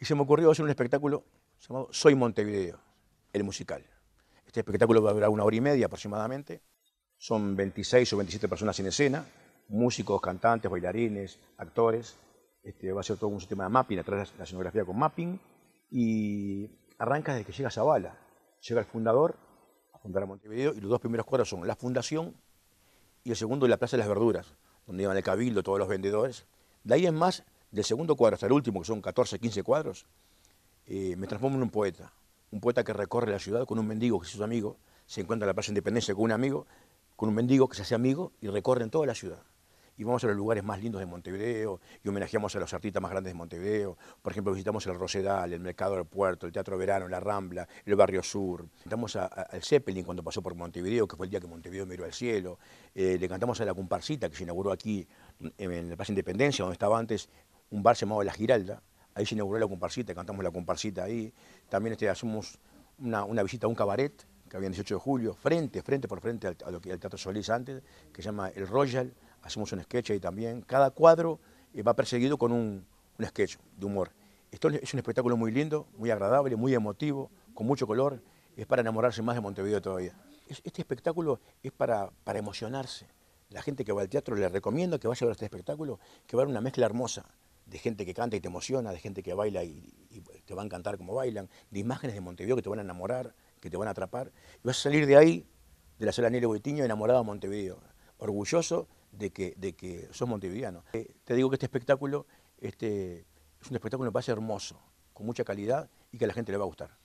Y se me ocurrió hacer un espectáculo llamado Soy Montevideo, el musical. Este espectáculo va a durar una hora y media aproximadamente. Son 26 o 27 personas en escena, músicos, cantantes, bailarines, actores. Este, va a ser todo un sistema de mapping, atrás la escenografía con mapping. Y arranca desde que llega Zavala. Llega el fundador a fundar a Montevideo y los dos primeros cuadros son la fundación y el segundo la Plaza de las Verduras, donde iban el cabildo, todos los vendedores. De ahí es más del segundo cuadro hasta el último, que son 14, 15 cuadros, eh, me transformo en un poeta. Un poeta que recorre la ciudad con un mendigo que es su amigo, se encuentra en la Plaza Independencia con un amigo, con un mendigo que se hace amigo y recorre en toda la ciudad. Y vamos a los lugares más lindos de Montevideo y homenajeamos a los artistas más grandes de Montevideo. Por ejemplo, visitamos el Rosedal, el Mercado del Puerto, el Teatro Verano, la Rambla, el Barrio Sur. Cantamos al Zeppelin cuando pasó por Montevideo, que fue el día que Montevideo miró al cielo. Eh, le cantamos a la comparsita que se inauguró aquí en la Plaza Independencia, donde estaba antes un bar llamado La Giralda, ahí se inauguró la comparsita, cantamos la comparsita ahí, también este, hacemos una, visita a un cabaret que había el 18 de julio, frente, frente por frente al, Teatro Solís antes, que se llama El Royal, hacemos un sketch ahí también, cada cuadro eh, va perseguido con un, un sketch de humor. Esto es un espectáculo muy lindo, muy agradable, muy emotivo, con mucho color, es para enamorarse más de Montevideo todavía. Este espectáculo es para, para emocionarse. La gente que va al teatro le recomiendo que vaya a ver este espectáculo, que va a ver una mezcla hermosa de gente que canta y te emociona, de gente que baila y, te va a encantar como bailan, de imágenes de Montevideo que te van a enamorar, que te van a atrapar. Y vas a salir de ahí, de la sala Nelly Boitiño, enamorado de Montevideo, orgulloso de que, de que sos montevideano. Eh, te digo que este espectáculo este, es un espectáculo que me parece hermoso, con mucha calidad y que a la gente le va a gustar.